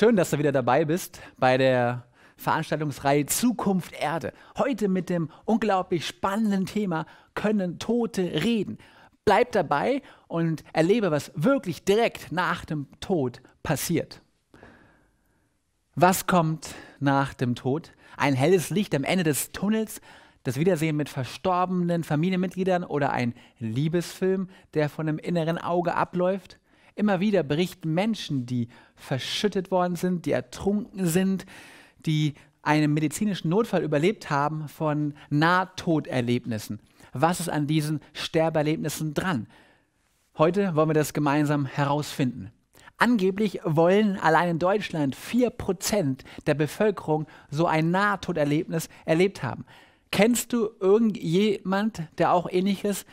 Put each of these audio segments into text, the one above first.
Schön, dass du wieder dabei bist bei der Veranstaltungsreihe Zukunft Erde. Heute mit dem unglaublich spannenden Thema Können Tote reden? Bleib dabei und erlebe, was wirklich direkt nach dem Tod passiert. Was kommt nach dem Tod? Ein helles Licht am Ende des Tunnels, das Wiedersehen mit verstorbenen Familienmitgliedern oder ein Liebesfilm, der von dem inneren Auge abläuft? Immer wieder berichten Menschen, die verschüttet worden sind, die ertrunken sind, die einen medizinischen Notfall überlebt haben, von Nahtoderlebnissen. Was ist an diesen Sterberlebnissen dran? Heute wollen wir das gemeinsam herausfinden. Angeblich wollen allein in Deutschland 4% der Bevölkerung so ein Nahtoderlebnis erlebt haben. Kennst du irgendjemand, der auch ähnliches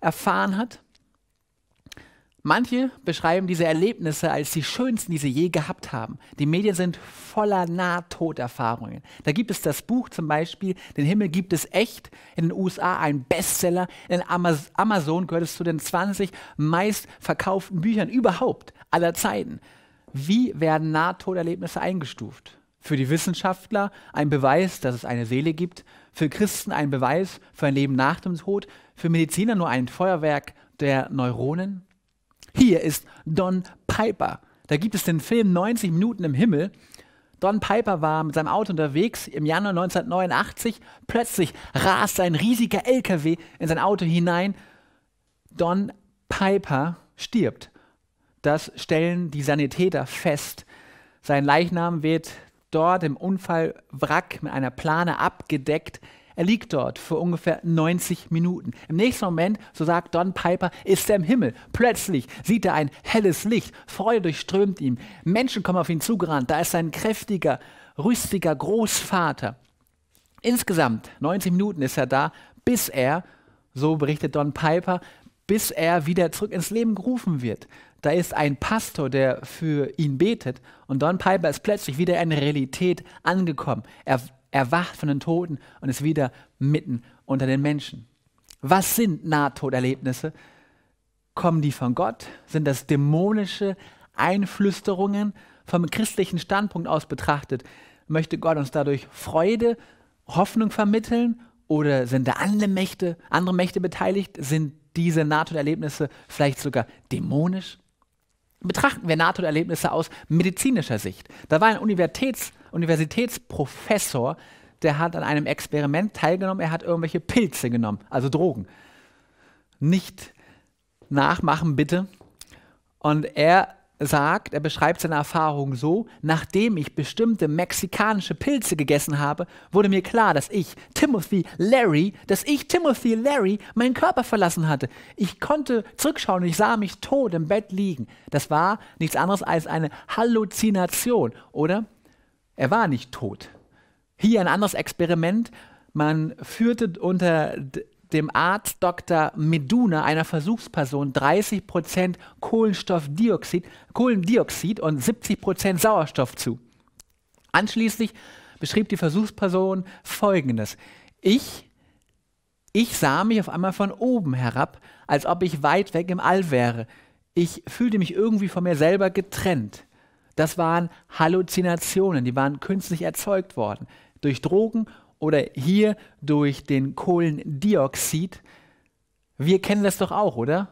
erfahren hat? Manche beschreiben diese Erlebnisse als die schönsten, die sie je gehabt haben. Die Medien sind voller Nahtoderfahrungen. Da gibt es das Buch zum Beispiel, Den Himmel gibt es echt, in den USA ein Bestseller. In Amazon gehört es zu den 20 meistverkauften Büchern überhaupt aller Zeiten. Wie werden Nahtoderlebnisse eingestuft? Für die Wissenschaftler ein Beweis, dass es eine Seele gibt, für Christen ein Beweis für ein Leben nach dem Tod, für Mediziner nur ein Feuerwerk der Neuronen. Hier ist Don Piper. Da gibt es den Film 90 Minuten im Himmel. Don Piper war mit seinem Auto unterwegs im Januar 1989. Plötzlich rast ein riesiger LKW in sein Auto hinein. Don Piper stirbt. Das stellen die Sanitäter fest. Sein Leichnam wird dort im Unfallwrack mit einer Plane abgedeckt. Er liegt dort für ungefähr 90 Minuten. Im nächsten Moment, so sagt Don Piper, ist er im Himmel. Plötzlich sieht er ein helles Licht. Freude durchströmt ihn. Menschen kommen auf ihn zugerannt. Da ist sein kräftiger, rüstiger Großvater. Insgesamt 90 Minuten ist er da, bis er, so berichtet Don Piper, bis er wieder zurück ins Leben gerufen wird. Da ist ein Pastor, der für ihn betet und Don Piper ist plötzlich wieder in Realität angekommen. Er erwacht von den Toten und ist wieder mitten unter den Menschen. Was sind Nahtoderlebnisse? Kommen die von Gott? Sind das dämonische Einflüsterungen? Vom christlichen Standpunkt aus betrachtet, möchte Gott uns dadurch Freude, Hoffnung vermitteln? Oder sind da andere Mächte, andere Mächte beteiligt? Sind diese Nahtoderlebnisse vielleicht sogar dämonisch? Betrachten wir Nahtoderlebnisse aus medizinischer Sicht. Da war ein Universitäts Universitätsprofessor, der hat an einem Experiment teilgenommen, er hat irgendwelche Pilze genommen, also Drogen. Nicht nachmachen bitte. Und er sagt, er beschreibt seine Erfahrung so, nachdem ich bestimmte mexikanische Pilze gegessen habe, wurde mir klar, dass ich, Timothy Larry, dass ich, Timothy Larry, meinen Körper verlassen hatte. Ich konnte zurückschauen und ich sah mich tot im Bett liegen. Das war nichts anderes als eine Halluzination, oder? Er war nicht tot. Hier ein anderes Experiment. Man führte unter dem Arzt Dr. Meduna, einer Versuchsperson, 30 Kohlenstoffdioxid, Kohlendioxid und 70 Sauerstoff zu. Anschließend beschrieb die Versuchsperson Folgendes. Ich, ich sah mich auf einmal von oben herab, als ob ich weit weg im All wäre. Ich fühlte mich irgendwie von mir selber getrennt. Das waren Halluzinationen, die waren künstlich erzeugt worden durch Drogen oder hier durch den Kohlendioxid. Wir kennen das doch auch, oder?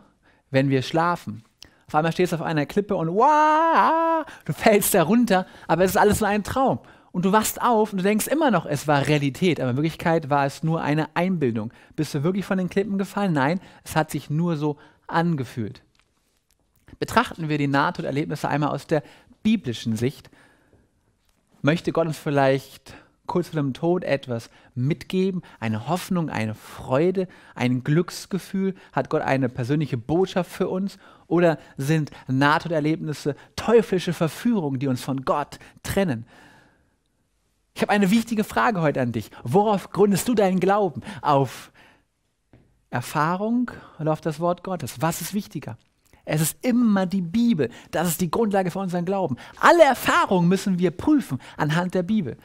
Wenn wir schlafen. Auf einmal stehst du auf einer Klippe und wow, du fällst da runter, aber es ist alles nur ein Traum. Und du wachst auf und du denkst immer noch, es war Realität, aber in Wirklichkeit war es nur eine Einbildung. Bist du wirklich von den Klippen gefallen? Nein, es hat sich nur so angefühlt. Betrachten wir die Nahtoderlebnisse einmal aus der biblischen Sicht, möchte Gott uns vielleicht kurz vor dem Tod etwas mitgeben, eine Hoffnung, eine Freude, ein Glücksgefühl? Hat Gott eine persönliche Botschaft für uns? Oder sind Nahtoderlebnisse teuflische Verführungen, die uns von Gott trennen? Ich habe eine wichtige Frage heute an dich. Worauf gründest du deinen Glauben? Auf Erfahrung oder auf das Wort Gottes? Was ist wichtiger? Es ist immer die Bibel. Das ist die Grundlage für unseren Glauben. Alle Erfahrungen müssen wir prüfen anhand der Bibel.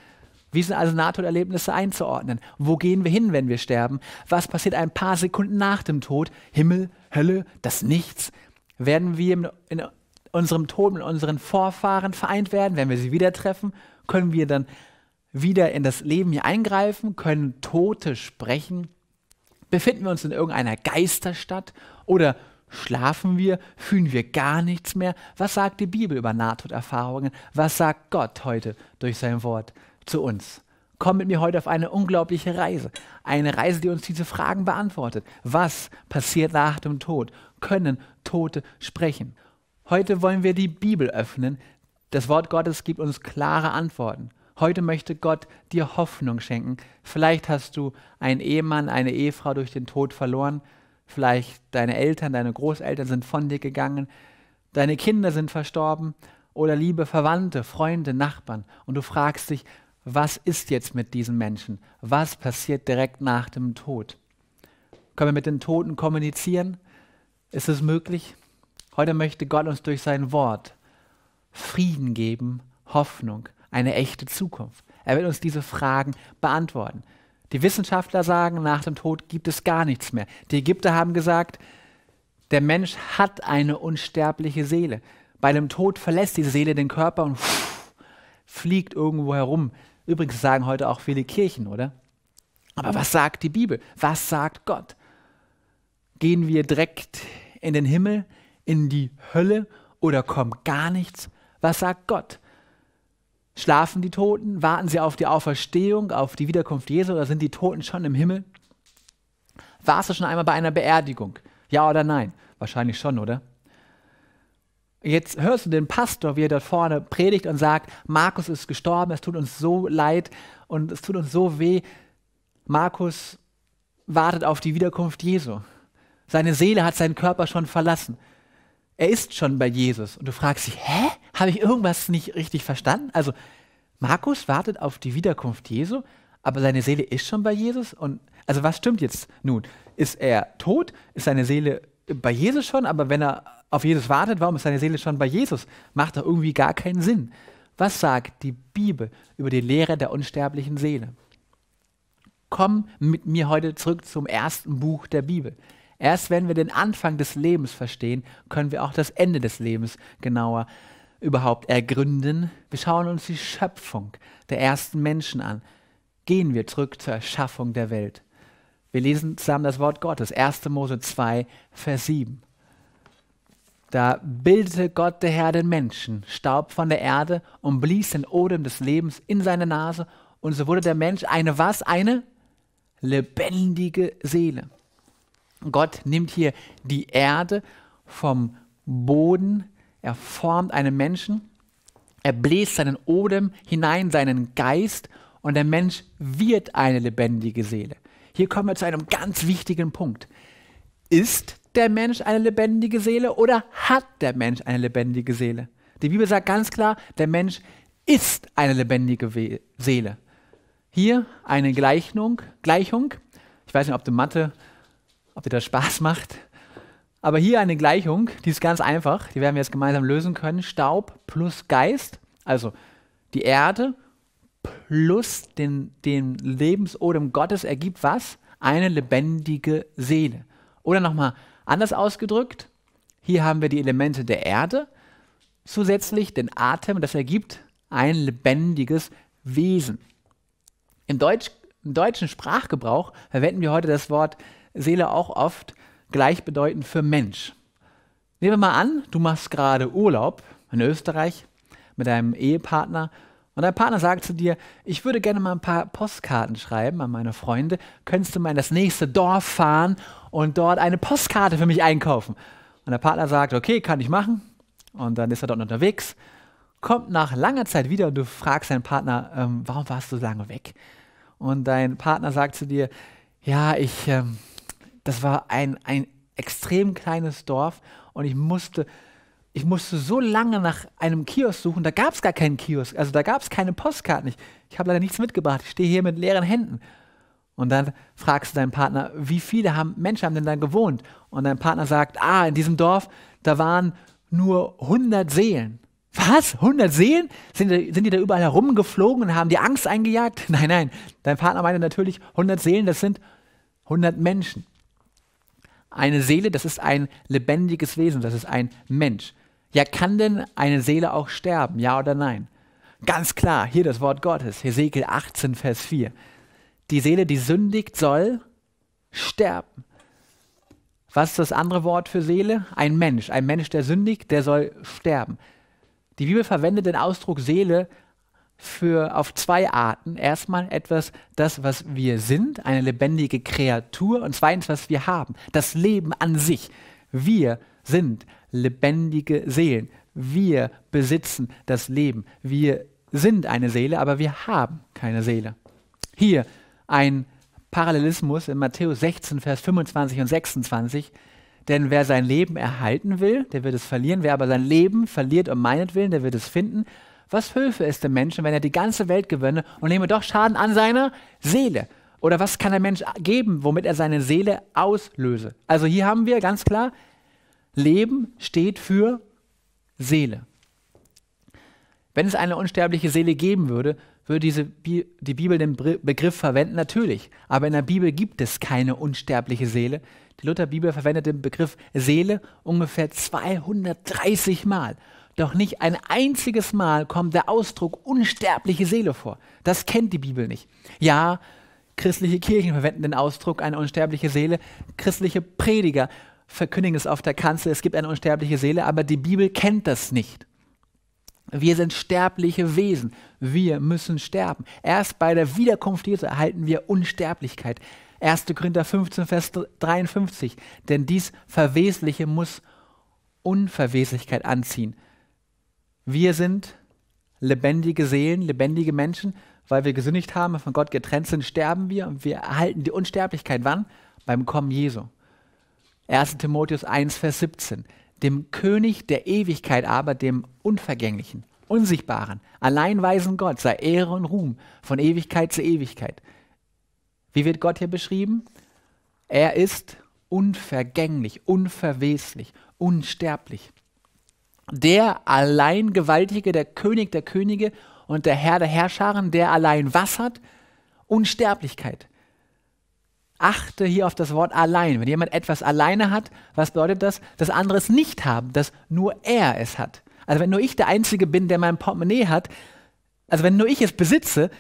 Wie sind also Nahtoderlebnisse einzuordnen? Wo gehen wir hin, wenn wir sterben? Was passiert ein paar Sekunden nach dem Tod? Himmel, Hölle, das Nichts? Werden wir in unserem Tod mit unseren Vorfahren vereint werden? Werden wir sie wieder treffen, können wir dann wieder in das Leben hier eingreifen? Können Tote sprechen? Befinden wir uns in irgendeiner Geisterstadt oder Schlafen wir? Fühlen wir gar nichts mehr? Was sagt die Bibel über Nahtoderfahrungen? Was sagt Gott heute durch sein Wort? zu uns. Komm mit mir heute auf eine unglaubliche Reise. Eine Reise, die uns diese Fragen beantwortet. Was passiert nach dem Tod? Können Tote sprechen? Heute wollen wir die Bibel öffnen. Das Wort Gottes gibt uns klare Antworten. Heute möchte Gott dir Hoffnung schenken. Vielleicht hast du einen Ehemann, eine Ehefrau durch den Tod verloren. Vielleicht deine Eltern, deine Großeltern sind von dir gegangen. Deine Kinder sind verstorben. Oder liebe Verwandte, Freunde, Nachbarn. Und du fragst dich, was ist jetzt mit diesen Menschen? Was passiert direkt nach dem Tod? Können wir mit den Toten kommunizieren? Ist es möglich? Heute möchte Gott uns durch sein Wort Frieden geben, Hoffnung, eine echte Zukunft. Er will uns diese Fragen beantworten. Die Wissenschaftler sagen, nach dem Tod gibt es gar nichts mehr. Die Ägypter haben gesagt, der Mensch hat eine unsterbliche Seele. Bei dem Tod verlässt die Seele den Körper und fliegt irgendwo herum. Übrigens sagen heute auch viele Kirchen, oder? Aber was sagt die Bibel? Was sagt Gott? Gehen wir direkt in den Himmel, in die Hölle oder kommt gar nichts? Was sagt Gott? Schlafen die Toten? Warten sie auf die Auferstehung, auf die Wiederkunft Jesu oder sind die Toten schon im Himmel? Warst du schon einmal bei einer Beerdigung? Ja oder nein? Wahrscheinlich schon, oder? Jetzt hörst du den Pastor, wie er dort vorne predigt und sagt, Markus ist gestorben, es tut uns so leid und es tut uns so weh. Markus wartet auf die Wiederkunft Jesu. Seine Seele hat seinen Körper schon verlassen. Er ist schon bei Jesus. Und du fragst dich, hä? Habe ich irgendwas nicht richtig verstanden? Also, Markus wartet auf die Wiederkunft Jesu, aber seine Seele ist schon bei Jesus. Und also was stimmt jetzt nun? Ist er tot? Ist seine Seele bei Jesus schon? Aber wenn er auf Jesus wartet, warum ist seine Seele schon bei Jesus? Macht doch irgendwie gar keinen Sinn. Was sagt die Bibel über die Lehre der unsterblichen Seele? Komm mit mir heute zurück zum ersten Buch der Bibel. Erst wenn wir den Anfang des Lebens verstehen, können wir auch das Ende des Lebens genauer überhaupt ergründen. Wir schauen uns die Schöpfung der ersten Menschen an. Gehen wir zurück zur Erschaffung der Welt. Wir lesen zusammen das Wort Gottes, 1. Mose 2, Vers 7. Da bildete Gott der Herr den Menschen, Staub von der Erde und blies den Odem des Lebens in seine Nase und so wurde der Mensch eine was? Eine lebendige Seele. Gott nimmt hier die Erde vom Boden, er formt einen Menschen, er bläst seinen Odem hinein, seinen Geist und der Mensch wird eine lebendige Seele. Hier kommen wir zu einem ganz wichtigen Punkt. Ist der Mensch eine lebendige Seele oder hat der Mensch eine lebendige Seele? Die Bibel sagt ganz klar, der Mensch ist eine lebendige We Seele. Hier eine Gleichnung, Gleichung. Ich weiß nicht, ob du Mathe, ob dir das Spaß macht. Aber hier eine Gleichung, die ist ganz einfach. Die werden wir jetzt gemeinsam lösen können. Staub plus Geist, also die Erde plus den, den Lebensodem Gottes ergibt was? Eine lebendige Seele. Oder nochmal, Anders ausgedrückt, hier haben wir die Elemente der Erde, zusätzlich den Atem, das ergibt ein lebendiges Wesen. Im, Deutsch, Im, deutschen Sprachgebrauch verwenden wir heute das Wort Seele auch oft gleichbedeutend für Mensch. Nehmen wir mal an, du machst gerade Urlaub in Österreich mit deinem Ehepartner und dein Partner sagt zu dir, ich würde gerne mal ein paar Postkarten schreiben an meine Freunde. Könntest du mal in das nächste Dorf fahren und dort eine Postkarte für mich einkaufen? Und der Partner sagt, okay, kann ich machen. Und dann ist er dort unterwegs, kommt nach langer Zeit wieder und du fragst deinen Partner, ähm, warum warst du so lange weg? Und dein Partner sagt zu dir, ja, ich, ähm, das war ein, ein extrem kleines Dorf und ich musste ich musste so lange nach einem Kiosk suchen, da gab es gar keinen Kiosk, also da gab es keine Postkarten. Ich, ich habe leider nichts mitgebracht, ich stehe hier mit leeren Händen. Und dann fragst du deinen Partner, wie viele haben, Menschen haben denn da gewohnt? Und dein Partner sagt, ah, in diesem Dorf, da waren nur 100 Seelen. Was? 100 Seelen? Sind, sind die da überall herumgeflogen und haben die Angst eingejagt? Nein, nein. Dein Partner meinte natürlich, 100 Seelen, das sind 100 Menschen. Eine Seele, das ist ein lebendiges Wesen, das ist ein Mensch. Ja, kann denn eine Seele auch sterben, ja oder nein? Ganz klar, hier das Wort Gottes, Hesekiel 18, Vers 4. Die Seele, die sündigt, soll sterben. Was ist das andere Wort für Seele? Ein Mensch. Ein Mensch, der sündigt, der soll sterben. Die Bibel verwendet den Ausdruck Seele für auf zwei Arten. Erstmal etwas, das, was wir sind, eine lebendige Kreatur, und zweitens, was wir haben, das Leben an sich. Wir sind lebendige Seelen. Wir besitzen das Leben. Wir sind eine Seele, aber wir haben keine Seele. Hier ein Parallelismus in Matthäus 16, Vers 25 und 26. Denn wer sein Leben erhalten will, der wird es verlieren. Wer aber sein Leben verliert um meinetwillen, der wird es finden. Was hülfe es dem Menschen, wenn er die ganze Welt gewinne und nehme doch Schaden an seiner Seele? Oder was kann der Mensch geben, womit er seine Seele auslöse? Also hier haben wir ganz klar, Leben steht für Seele. Wenn es eine unsterbliche Seele geben würde, würde diese Bi die Bibel den Begriff verwenden, natürlich. Aber in der Bibel gibt es keine unsterbliche Seele. Die Lutherbibel verwendet den Begriff Seele ungefähr 230 Mal. Doch nicht ein einziges Mal kommt der Ausdruck unsterbliche Seele vor. Das kennt die Bibel nicht. Ja, christliche Kirchen verwenden den Ausdruck eine unsterbliche Seele, christliche Prediger verkündigen es auf der Kanzel, es gibt eine unsterbliche Seele, aber die Bibel kennt das nicht. Wir sind sterbliche Wesen. Wir müssen sterben. Erst bei der Wiederkunft Jesu erhalten wir Unsterblichkeit. 1. Korinther 15, Vers 53. Denn dies Verwesliche muss Unverweslichkeit anziehen. Wir sind lebendige Seelen, lebendige Menschen, weil wir gesündigt haben und von Gott getrennt sind, sterben wir und wir erhalten die Unsterblichkeit. Wann? Beim Kommen Jesu. 1. Timotheus 1, Vers 17. Dem König der Ewigkeit aber, dem Unvergänglichen, Unsichtbaren, alleinweisen Gott sei Ehre und Ruhm von Ewigkeit zu Ewigkeit. Wie wird Gott hier beschrieben? Er ist unvergänglich, unverweslich, unsterblich der allein Gewaltige, der König der Könige und der Herr der Herrscharen, der allein was hat? Unsterblichkeit. Achte hier auf das Wort allein. Wenn jemand etwas alleine hat, was bedeutet das? Dass andere es nicht haben, dass nur er es hat. Also wenn nur ich der Einzige bin, der mein Portemonnaie hat, also wenn nur ich es besitze,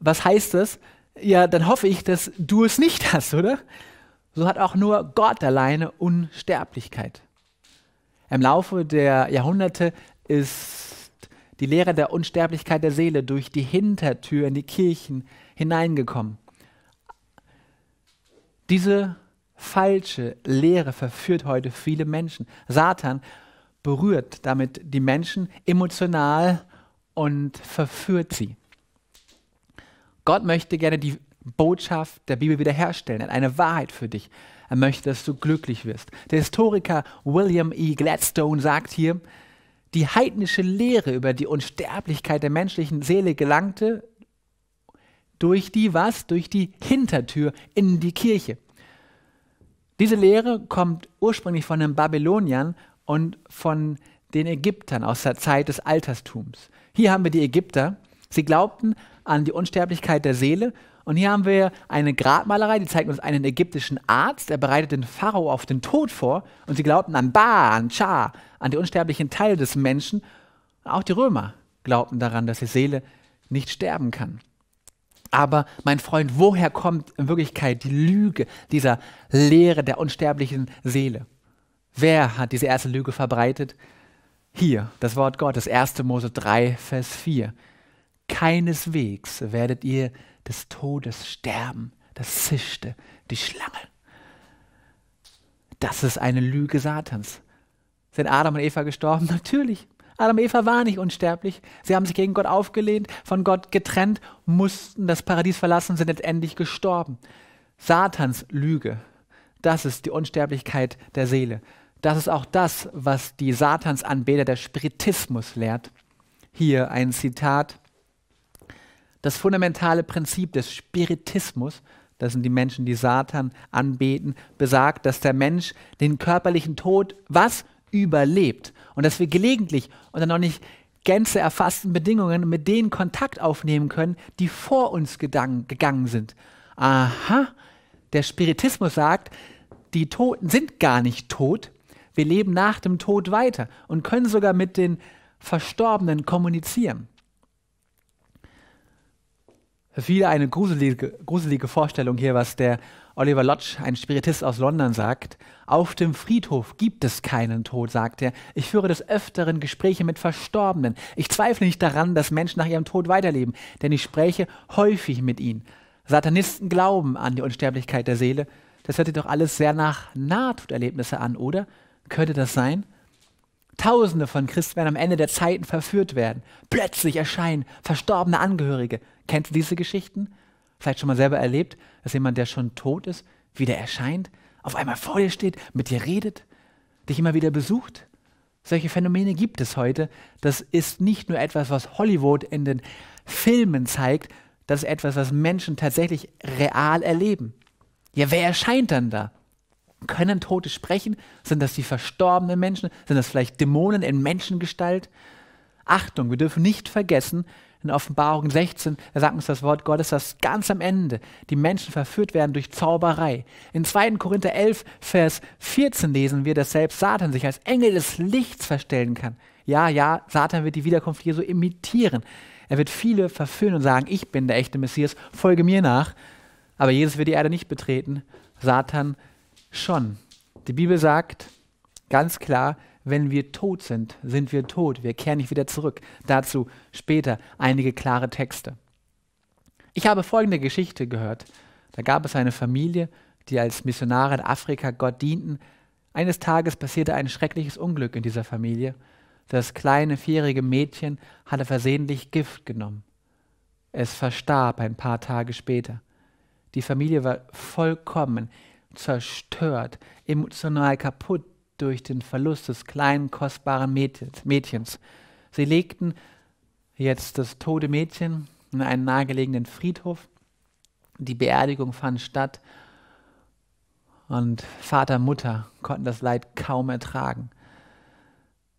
was heißt das? Ja, dann hoffe ich, dass du es nicht hast, oder? So hat auch nur Gott alleine Unsterblichkeit. Im Laufe der Jahrhunderte ist die Lehre der Unsterblichkeit der Seele durch die Hintertür in die Kirchen hineingekommen. Diese falsche Lehre verführt heute viele Menschen. Satan berührt damit die Menschen emotional und verführt sie. Gott möchte gerne die Botschaft der Bibel wiederherstellen, in eine Wahrheit für dich. Er möchte, dass du glücklich wirst. Der Historiker William E. Gladstone sagt hier, die heidnische Lehre über die Unsterblichkeit der menschlichen Seele gelangte durch die was? Durch die Hintertür in die Kirche. Diese Lehre kommt ursprünglich von den Babyloniern und von den Ägyptern aus der Zeit des Alterstums. Hier haben wir die Ägypter. Sie glaubten an die Unsterblichkeit der Seele und hier haben wir eine Grabmalerei, die zeigt uns einen ägyptischen Arzt, der bereitet den Pharao auf den Tod vor und sie glaubten an Ba, an Cha, an die unsterblichen Teile des Menschen. auch die Römer glaubten daran, dass die Seele nicht sterben kann. Aber mein Freund, woher kommt in Wirklichkeit die Lüge dieser Lehre der unsterblichen Seele? Wer hat diese erste Lüge verbreitet? Hier, das Wort Gottes, 1. Mose 3, Vers 4. Keineswegs werdet ihr des Todes sterben. Das zischte die Schlange. Das ist eine Lüge Satans. Sind Adam und Eva gestorben? Natürlich. Adam und Eva waren nicht unsterblich. Sie haben sich gegen Gott aufgelehnt, von Gott getrennt, mussten das Paradies verlassen, sind letztendlich gestorben. Satans Lüge, das ist die Unsterblichkeit der Seele. Das ist auch das, was die Satansanbeter der Spiritismus lehrt. Hier ein Zitat das fundamentale Prinzip des Spiritismus, das sind die Menschen, die Satan anbeten, besagt, dass der Mensch den körperlichen Tod was überlebt und dass wir gelegentlich unter noch nicht Gänze erfassten Bedingungen mit denen Kontakt aufnehmen können, die vor uns gegangen sind. Aha, der Spiritismus sagt, die Toten sind gar nicht tot, wir leben nach dem Tod weiter und können sogar mit den Verstorbenen kommunizieren. Wieder eine gruselige, gruselige Vorstellung hier, was der Oliver Lodge, ein Spiritist aus London, sagt. Auf dem Friedhof gibt es keinen Tod, sagt er. Ich führe des Öfteren Gespräche mit Verstorbenen. Ich zweifle nicht daran, dass Menschen nach ihrem Tod weiterleben, denn ich spreche häufig mit ihnen. Satanisten glauben an die Unsterblichkeit der Seele. Das hört sich doch alles sehr nach Nahtoderlebnisse an, oder? Könnte das sein? Tausende von Christen werden am Ende der Zeiten verführt werden. Plötzlich erscheinen verstorbene Angehörige, Kennst du diese Geschichten? Vielleicht schon mal selber erlebt, dass jemand, der schon tot ist, wieder erscheint, auf einmal vor dir steht, mit dir redet, dich immer wieder besucht. Solche Phänomene gibt es heute. Das ist nicht nur etwas, was Hollywood in den Filmen zeigt, das ist etwas, was Menschen tatsächlich real erleben. Ja, wer erscheint dann da? Können Tote sprechen? Sind das die verstorbenen Menschen? Sind das vielleicht Dämonen in Menschengestalt? Achtung, wir dürfen nicht vergessen, in Offenbarung 16, da sagt uns das Wort Gottes, dass ganz am Ende die Menschen verführt werden durch Zauberei. In 2. Korinther 11, Vers 14 lesen wir, dass selbst Satan sich als Engel des Lichts verstellen kann. Ja, ja, Satan wird die Wiederkunft Jesu imitieren. Er wird viele verführen und sagen, ich bin der echte Messias, folge mir nach. Aber Jesus wird die Erde nicht betreten, Satan schon. Die Bibel sagt ganz klar, wenn wir tot sind, sind wir tot. Wir kehren nicht wieder zurück. Dazu später einige klare Texte. Ich habe folgende Geschichte gehört. Da gab es eine Familie, die als Missionare in Afrika Gott dienten. Eines Tages passierte ein schreckliches Unglück in dieser Familie. Das kleine vierjährige Mädchen hatte versehentlich Gift genommen. Es verstarb ein paar Tage später. Die Familie war vollkommen zerstört, emotional kaputt, durch den Verlust des kleinen, kostbaren Mädchens. Sie legten jetzt das tote Mädchen in einen nahegelegenen Friedhof. Die Beerdigung fand statt und Vater und Mutter konnten das Leid kaum ertragen.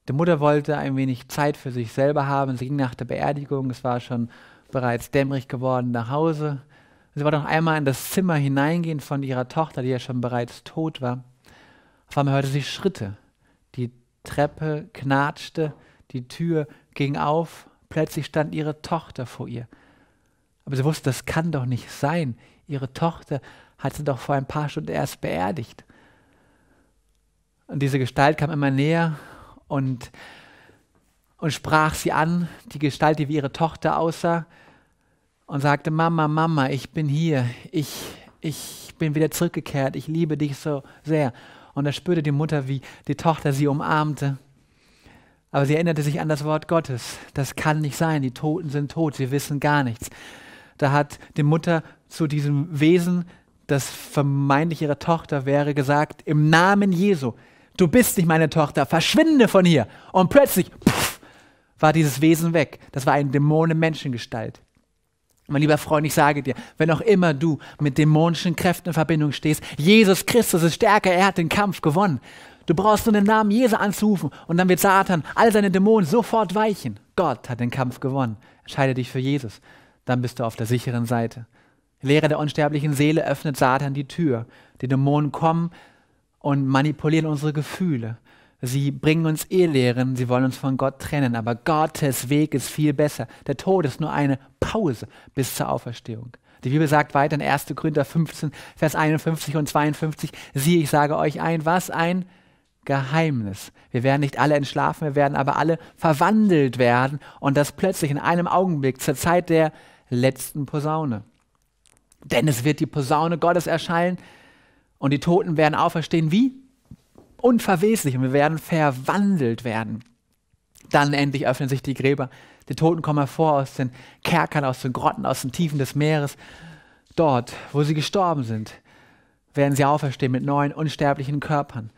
Die Mutter wollte ein wenig Zeit für sich selber haben. Sie ging nach der Beerdigung, es war schon bereits dämmerig geworden, nach Hause. Sie wollte noch einmal in das Zimmer hineingehen von ihrer Tochter, die ja schon bereits tot war. Vor allem hörte sie Schritte. Die Treppe knatschte, die Tür ging auf, plötzlich stand ihre Tochter vor ihr. Aber sie wusste, das kann doch nicht sein. Ihre Tochter hat sie doch vor ein paar Stunden erst beerdigt. Und diese Gestalt kam immer näher und, und sprach sie an, die Gestalt, die wie ihre Tochter aussah, und sagte, Mama, Mama, ich bin hier, ich, ich bin wieder zurückgekehrt, ich liebe dich so sehr. Und er spürte die Mutter, wie die Tochter sie umarmte. Aber sie erinnerte sich an das Wort Gottes. Das kann nicht sein. Die Toten sind tot. Sie wissen gar nichts. Da hat die Mutter zu diesem Wesen, das vermeintlich ihre Tochter wäre, gesagt, im Namen Jesu, du bist nicht meine Tochter, verschwinde von hier. Und plötzlich pff, war dieses Wesen weg. Das war ein Dämon in Menschengestalt. Mein lieber Freund, ich sage dir, wenn auch immer du mit dämonischen Kräften in Verbindung stehst, Jesus Christus ist stärker, er hat den Kampf gewonnen. Du brauchst nur den Namen Jesu anzurufen und dann wird Satan all seine Dämonen sofort weichen. Gott hat den Kampf gewonnen. Entscheide dich für Jesus, dann bist du auf der sicheren Seite. Lehre der unsterblichen Seele öffnet Satan die Tür. Die Dämonen kommen und manipulieren unsere Gefühle. Sie bringen uns Ehelehren, sie wollen uns von Gott trennen, aber Gottes Weg ist viel besser. Der Tod ist nur eine Pause bis zur Auferstehung. Die Bibel sagt weiter in 1. Korinther 15, Vers 51 und 52, siehe, ich sage euch ein, was ein Geheimnis. Wir werden nicht alle entschlafen, wir werden aber alle verwandelt werden und das plötzlich in einem Augenblick zur Zeit der letzten Posaune. Denn es wird die Posaune Gottes erscheinen und die Toten werden auferstehen wie? unverweslich und wir werden verwandelt werden. Dann endlich öffnen sich die Gräber. Die Toten kommen hervor aus den Kerkern, aus den Grotten, aus den Tiefen des Meeres. Dort, wo sie gestorben sind, werden sie auferstehen mit neuen unsterblichen Körpern.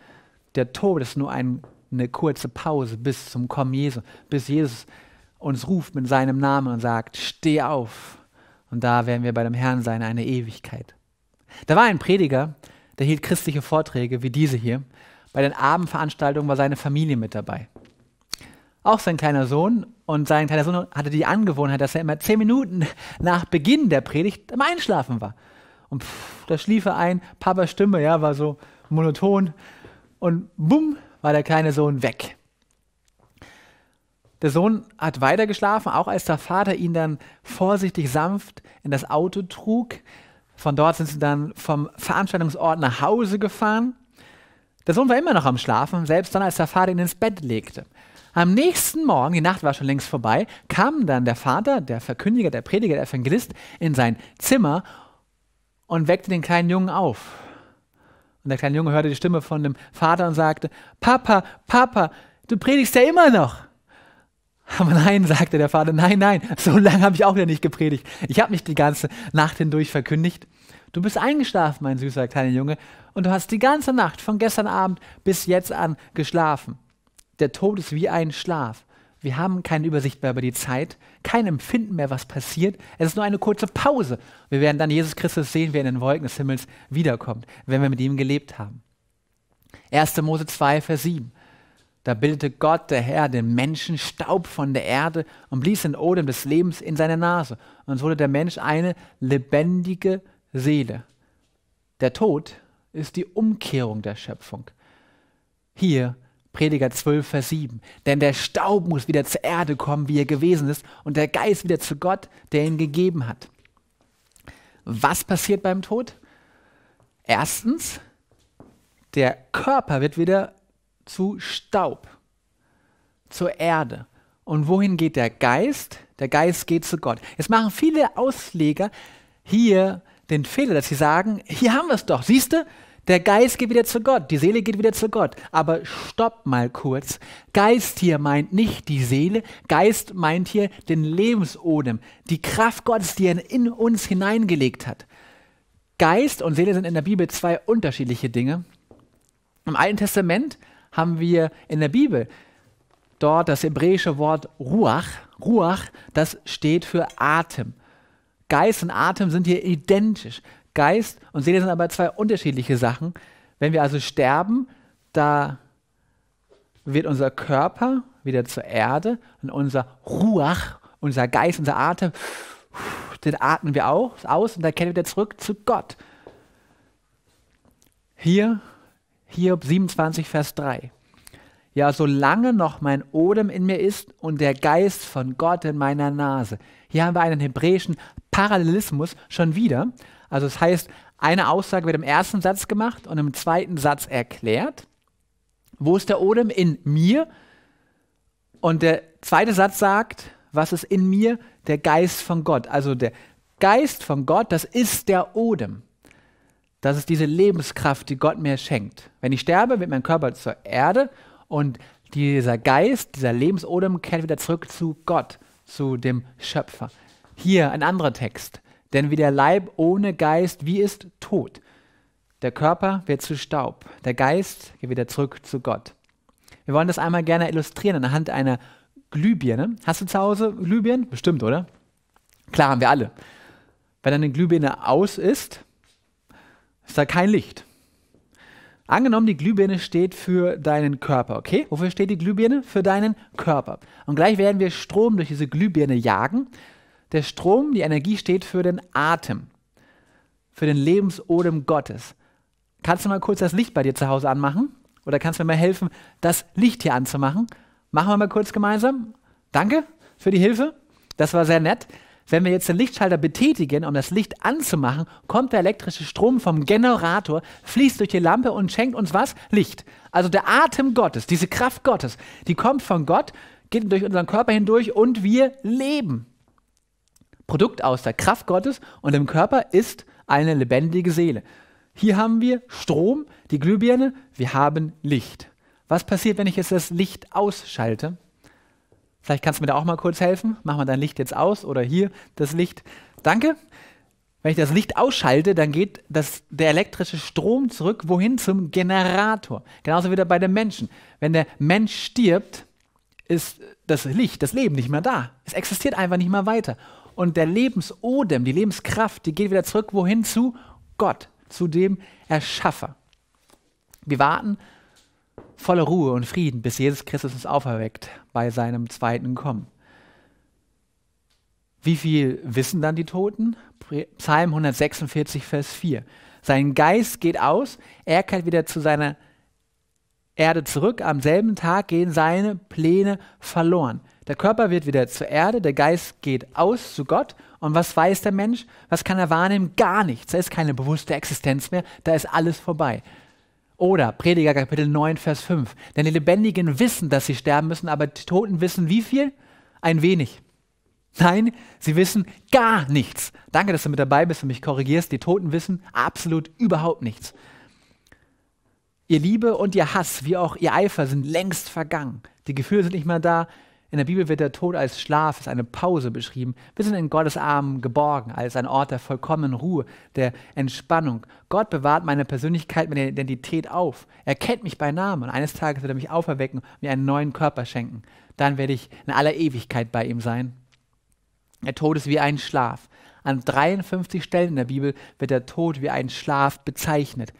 Der Tod ist nur ein, eine kurze Pause bis zum Kommen Jesu, bis Jesus uns ruft mit seinem Namen und sagt, steh auf. Und da werden wir bei dem Herrn sein, eine Ewigkeit. Da war ein Prediger, der hielt christliche Vorträge wie diese hier. Bei den Abendveranstaltungen war seine Familie mit dabei. Auch sein kleiner Sohn. Und sein kleiner Sohn hatte die Angewohnheit, dass er immer zehn Minuten nach Beginn der Predigt im Einschlafen war. Und pff, da schlief er ein. Papas Stimme ja, war so monoton. Und bumm, war der kleine Sohn weg. Der Sohn hat weiter geschlafen, auch als der Vater ihn dann vorsichtig sanft in das Auto trug. Von dort sind sie dann vom Veranstaltungsort nach Hause gefahren. Der Sohn war immer noch am Schlafen, selbst dann, als der Vater ihn ins Bett legte. Am nächsten Morgen, die Nacht war schon längst vorbei, kam dann der Vater, der Verkündiger, der Prediger, der Evangelist, in sein Zimmer und weckte den kleinen Jungen auf. Und der kleine Junge hörte die Stimme von dem Vater und sagte, Papa, Papa, du predigst ja immer noch. Aber nein, sagte der Vater, nein, nein, so lange habe ich auch wieder nicht gepredigt. Ich habe mich die ganze Nacht hindurch verkündigt. Du bist eingeschlafen, mein süßer kleiner Junge, und du hast die ganze Nacht von gestern Abend bis jetzt an geschlafen. Der Tod ist wie ein Schlaf. Wir haben keine Übersicht mehr über die Zeit, kein Empfinden mehr, was passiert. Es ist nur eine kurze Pause. Wir werden dann Jesus Christus sehen, wie er in den Wolken des Himmels wiederkommt, wenn wir mit ihm gelebt haben. 1. Mose 2, Vers 7. Da bildete Gott, der Herr, den Menschen Staub von der Erde und blies den Odem des Lebens in seine Nase. Und so wurde der Mensch eine lebendige Seele. Der Tod ist die Umkehrung der Schöpfung. Hier Prediger 12, Vers 7. Denn der Staub muss wieder zur Erde kommen, wie er gewesen ist, und der Geist wieder zu Gott, der ihn gegeben hat. Was passiert beim Tod? Erstens, der Körper wird wieder zu Staub, zur Erde. Und wohin geht der Geist? Der Geist geht zu Gott. Jetzt machen viele Ausleger hier den Fehler, dass sie sagen, hier haben wir es doch, siehst du, der Geist geht wieder zu Gott, die Seele geht wieder zu Gott. Aber stopp mal kurz. Geist hier meint nicht die Seele, Geist meint hier den Lebensodem, die Kraft Gottes, die er in uns hineingelegt hat. Geist und Seele sind in der Bibel zwei unterschiedliche Dinge. Im Alten Testament haben wir in der Bibel dort das hebräische Wort Ruach. Ruach, das steht für Atem. Geist und Atem sind hier identisch. Geist und Seele sind aber zwei unterschiedliche Sachen. Wenn wir also sterben, da wird unser Körper wieder zur Erde und unser Ruach, unser Geist, unser Atem, den atmen wir auch aus und da kehren wir wieder zurück zu Gott. Hier, hier 27, Vers 3. Ja, solange noch mein Odem in mir ist und der Geist von Gott in meiner Nase. Hier haben wir einen hebräischen Parallelismus schon wieder. Also das heißt, eine Aussage wird im ersten Satz gemacht und im zweiten Satz erklärt. Wo ist der Odem? In mir. Und der zweite Satz sagt, was ist in mir? Der Geist von Gott. Also der Geist von Gott, das ist der Odem. Das ist diese Lebenskraft, die Gott mir schenkt. Wenn ich sterbe, wird mein Körper zur Erde und dieser Geist, dieser Lebensodem kehrt wieder zurück zu Gott, zu dem Schöpfer. Hier ein anderer Text. Denn wie der Leib ohne Geist, wie ist tot? Der Körper wird zu Staub, der Geist geht wieder zurück zu Gott. Wir wollen das einmal gerne illustrieren anhand einer Glühbirne. Hast du zu Hause Glühbirnen? Bestimmt, oder? Klar, haben wir alle. Wenn eine Glühbirne aus ist, ist da kein Licht. Angenommen, die Glühbirne steht für deinen Körper, okay? Wofür steht die Glühbirne? Für deinen Körper. Und gleich werden wir Strom durch diese Glühbirne jagen der Strom, die Energie steht für den Atem, für den Lebensodem Gottes. Kannst du mal kurz das Licht bei dir zu Hause anmachen? Oder kannst du mir mal helfen, das Licht hier anzumachen? Machen wir mal kurz gemeinsam. Danke für die Hilfe. Das war sehr nett. Wenn wir jetzt den Lichtschalter betätigen, um das Licht anzumachen, kommt der elektrische Strom vom Generator, fließt durch die Lampe und schenkt uns was? Licht. Also der Atem Gottes, diese Kraft Gottes, die kommt von Gott, geht durch unseren Körper hindurch und wir leben. Produkt aus der Kraft Gottes und im Körper ist eine lebendige Seele. Hier haben wir Strom, die Glühbirne, wir haben Licht. Was passiert, wenn ich jetzt das Licht ausschalte? Vielleicht kannst du mir da auch mal kurz helfen. Mach mal dein Licht jetzt aus oder hier das Licht. Danke. Wenn ich das Licht ausschalte, dann geht das, der elektrische Strom zurück, wohin? Zum Generator. Genauso wieder bei den Menschen. Wenn der Mensch stirbt, ist das Licht, das Leben nicht mehr da. Es existiert einfach nicht mehr weiter. Und der Lebensodem, die Lebenskraft, die geht wieder zurück, wohin zu? Gott, zu dem Erschaffer. Wir warten voller Ruhe und Frieden, bis Jesus Christus uns auferweckt bei seinem zweiten Kommen. Wie viel wissen dann die Toten? Psalm 146, Vers 4. Sein Geist geht aus, er kehrt wieder zu seiner Erde zurück. Am selben Tag gehen seine Pläne verloren. Der Körper wird wieder zur Erde, der Geist geht aus zu Gott. Und was weiß der Mensch? Was kann er wahrnehmen? Gar nichts. Da ist keine bewusste Existenz mehr, da ist alles vorbei. Oder Prediger Kapitel 9, Vers 5. Denn die Lebendigen wissen, dass sie sterben müssen, aber die Toten wissen wie viel? Ein wenig. Nein, sie wissen gar nichts. Danke, dass du mit dabei bist und mich korrigierst. Die Toten wissen absolut überhaupt nichts. Ihr Liebe und ihr Hass, wie auch ihr Eifer, sind längst vergangen. Die Gefühle sind nicht mehr da, in der Bibel wird der Tod als Schlaf, als eine Pause beschrieben. Wir sind in Gottes Armen geborgen, als ein Ort der vollkommenen Ruhe, der Entspannung. Gott bewahrt meine Persönlichkeit, meine Identität auf. Er kennt mich bei Namen und eines Tages wird er mich auferwecken und mir einen neuen Körper schenken. Dann werde ich in aller Ewigkeit bei ihm sein. Der Tod ist wie ein Schlaf. An 53 Stellen in der Bibel wird der Tod wie ein Schlaf bezeichnet.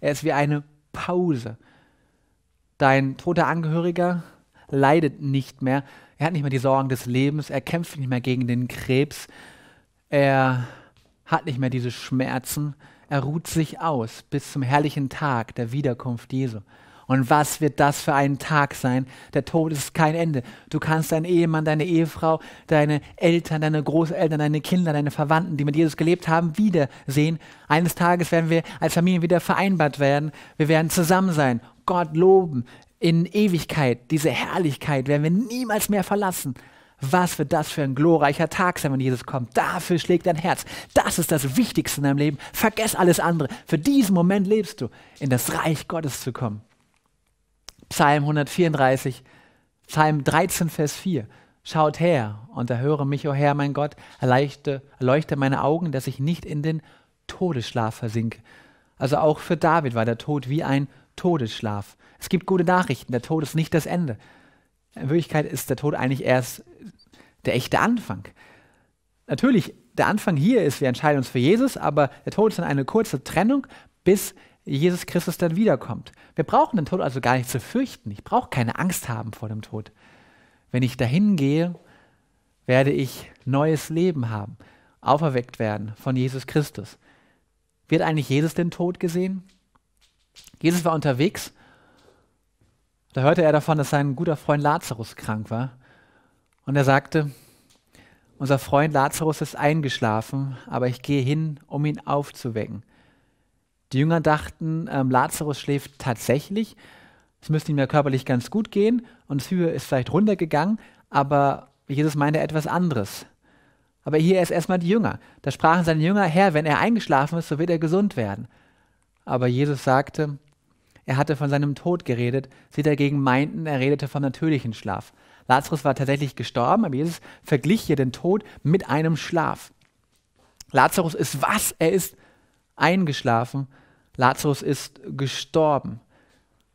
Er ist wie eine Pause. Dein toter Angehöriger leidet nicht mehr, er hat nicht mehr die Sorgen des Lebens, er kämpft nicht mehr gegen den Krebs, er hat nicht mehr diese Schmerzen, er ruht sich aus bis zum herrlichen Tag der Wiederkunft Jesu. Und was wird das für ein Tag sein? Der Tod ist kein Ende. Du kannst deinen Ehemann, deine Ehefrau, deine Eltern, deine Großeltern, deine Kinder, deine Verwandten, die mit Jesus gelebt haben, wiedersehen. Eines Tages werden wir als Familie wieder vereinbart werden. Wir werden zusammen sein, Gott loben, in Ewigkeit, diese Herrlichkeit werden wir niemals mehr verlassen. Was wird das für ein glorreicher Tag sein, wenn Jesus kommt. Dafür schlägt dein Herz. Das ist das Wichtigste in deinem Leben. Vergess alles andere. Für diesen Moment lebst du, in das Reich Gottes zu kommen. Psalm 134, Psalm 13, Vers 4. Schaut her und erhöre mich, o oh Herr, mein Gott, erleuchte, erleuchte meine Augen, dass ich nicht in den Todesschlaf versinke. Also auch für David war der Tod wie ein Todesschlaf. Es gibt gute Nachrichten, der Tod ist nicht das Ende. In Wirklichkeit ist der Tod eigentlich erst der echte Anfang. Natürlich, der Anfang hier ist, wir entscheiden uns für Jesus, aber der Tod ist dann eine kurze Trennung, bis Jesus Christus dann wiederkommt. Wir brauchen den Tod also gar nicht zu fürchten. Ich brauche keine Angst haben vor dem Tod. Wenn ich dahin gehe, werde ich neues Leben haben, auferweckt werden von Jesus Christus. Wird eigentlich Jesus den Tod gesehen? Jesus war unterwegs, da hörte er davon, dass sein guter Freund Lazarus krank war. Und er sagte, unser Freund Lazarus ist eingeschlafen, aber ich gehe hin, um ihn aufzuwecken. Die Jünger dachten, ähm, Lazarus schläft tatsächlich, es müsste ihm ja körperlich ganz gut gehen und das Hügel ist vielleicht runtergegangen, aber Jesus meinte etwas anderes. Aber hier ist erstmal die Jünger. Da sprachen seine Jünger, Herr, wenn er eingeschlafen ist, so wird er gesund werden. Aber Jesus sagte, er hatte von seinem Tod geredet, sie dagegen meinten, er redete vom natürlichen Schlaf. Lazarus war tatsächlich gestorben, aber Jesus verglich hier den Tod mit einem Schlaf. Lazarus ist was? Er ist eingeschlafen. Lazarus ist gestorben.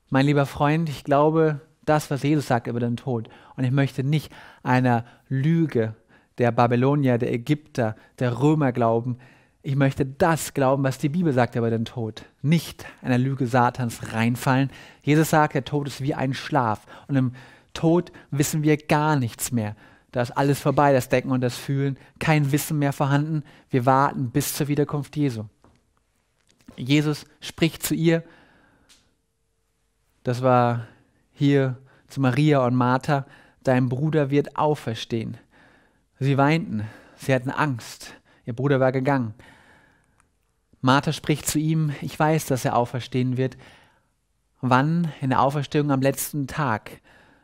Mein lieber Freund, ich glaube das, was Jesus sagt über den Tod. Und ich möchte nicht einer Lüge der Babylonier, der Ägypter, der Römer glauben, ich möchte das glauben, was die Bibel sagt über den Tod. Nicht einer Lüge Satans reinfallen. Jesus sagt, der Tod ist wie ein Schlaf. Und im Tod wissen wir gar nichts mehr. Da ist alles vorbei, das Denken und das Fühlen. Kein Wissen mehr vorhanden. Wir warten bis zur Wiederkunft Jesu. Jesus spricht zu ihr. Das war hier zu Maria und Martha. Dein Bruder wird auferstehen. Sie weinten. Sie hatten Angst. Ihr Bruder war gegangen. Martha spricht zu ihm, ich weiß, dass er auferstehen wird. Wann? In der Auferstehung am letzten Tag.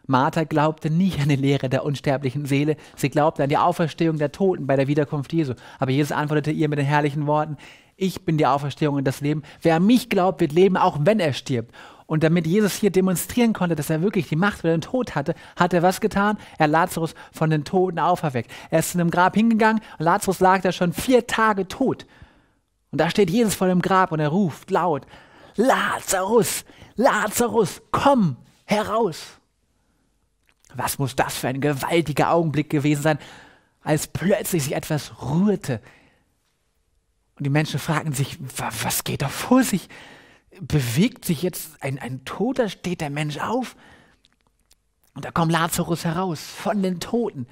Martha glaubte nicht an die Lehre der unsterblichen Seele, sie glaubte an die Auferstehung der Toten bei der Wiederkunft Jesu. Aber Jesus antwortete ihr mit den herrlichen Worten, ich bin die Auferstehung und das Leben. Wer an mich glaubt, wird leben, auch wenn er stirbt. Und damit Jesus hier demonstrieren konnte, dass er wirklich die Macht über den Tod hatte, hat er was getan? Er hat Lazarus von den Toten auferweckt. Er ist zu einem Grab hingegangen und Lazarus lag da schon vier Tage tot. Und da steht Jesus vor dem Grab und er ruft laut, Lazarus, Lazarus, komm heraus. Was muss das für ein gewaltiger Augenblick gewesen sein, als plötzlich sich etwas rührte. Und die Menschen fragten sich, was geht da vor sich? bewegt sich jetzt ein, ein Toter, steht der Mensch auf. Und da kommt Lazarus heraus von den Toten.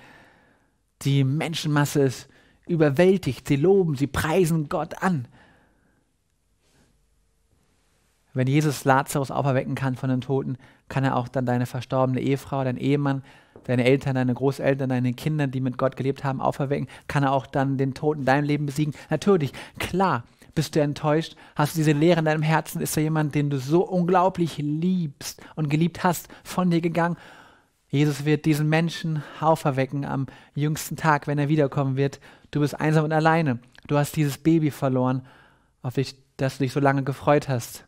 Die Menschenmasse ist überwältigt. Sie loben, sie preisen Gott an. Wenn Jesus Lazarus auferwecken kann von den Toten, kann er auch dann deine verstorbene Ehefrau, dein Ehemann, deine Eltern, deine Großeltern, deine Kinder, die mit Gott gelebt haben, auferwecken. Kann er auch dann den Toten deinem Leben besiegen? Natürlich, klar bist du enttäuscht? Hast du diese Leere in deinem Herzen? Ist da jemand, den du so unglaublich liebst und geliebt hast, von dir gegangen? Jesus wird diesen Menschen auferwecken am jüngsten Tag, wenn er wiederkommen wird. Du bist einsam und alleine. Du hast dieses Baby verloren, auf dich, das du dich so lange gefreut hast.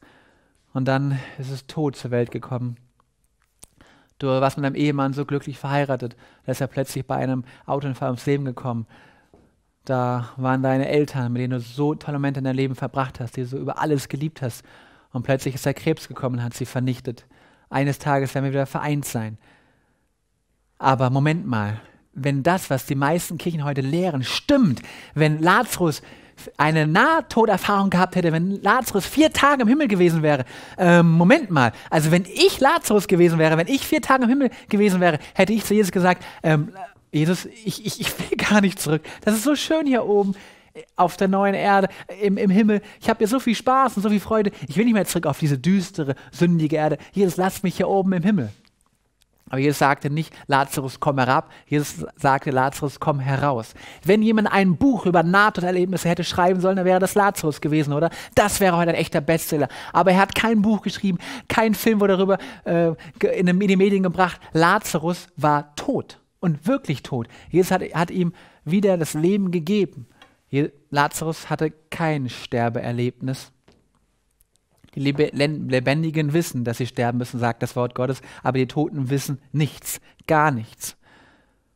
Und dann ist es tot zur Welt gekommen. Du warst mit deinem Ehemann so glücklich verheiratet, dass er plötzlich bei einem Autounfall ums Leben gekommen ist da waren deine Eltern, mit denen du so tolle Momente in deinem Leben verbracht hast, die du so über alles geliebt hast. Und plötzlich ist der Krebs gekommen und hat sie vernichtet. Eines Tages werden wir wieder vereint sein. Aber Moment mal, wenn das, was die meisten Kirchen heute lehren, stimmt, wenn Lazarus eine Nahtoderfahrung gehabt hätte, wenn Lazarus vier Tage im Himmel gewesen wäre. Ähm, Moment mal, also wenn ich Lazarus gewesen wäre, wenn ich vier Tage im Himmel gewesen wäre, hätte ich zu Jesus gesagt, ähm, Jesus, ich, ich, ich will gar nicht zurück. Das ist so schön hier oben äh, auf der neuen Erde, äh, im, im Himmel. Ich habe hier so viel Spaß und so viel Freude. Ich will nicht mehr zurück auf diese düstere, sündige Erde. Jesus, lass mich hier oben im Himmel. Aber Jesus sagte nicht, Lazarus, komm herab. Jesus sagte, Lazarus, komm heraus. Wenn jemand ein Buch über Nahtoderlebnisse hätte schreiben sollen, dann wäre das Lazarus gewesen, oder? Das wäre heute ein echter Bestseller. Aber er hat kein Buch geschrieben, kein Film wurde darüber äh, in, in die Medien gebracht. Lazarus war tot und wirklich tot. Jesus hat, hat ihm wieder das Leben gegeben. Lazarus hatte kein Sterbeerlebnis. Die Lebendigen wissen, dass sie sterben müssen, sagt das Wort Gottes, aber die Toten wissen nichts, gar nichts.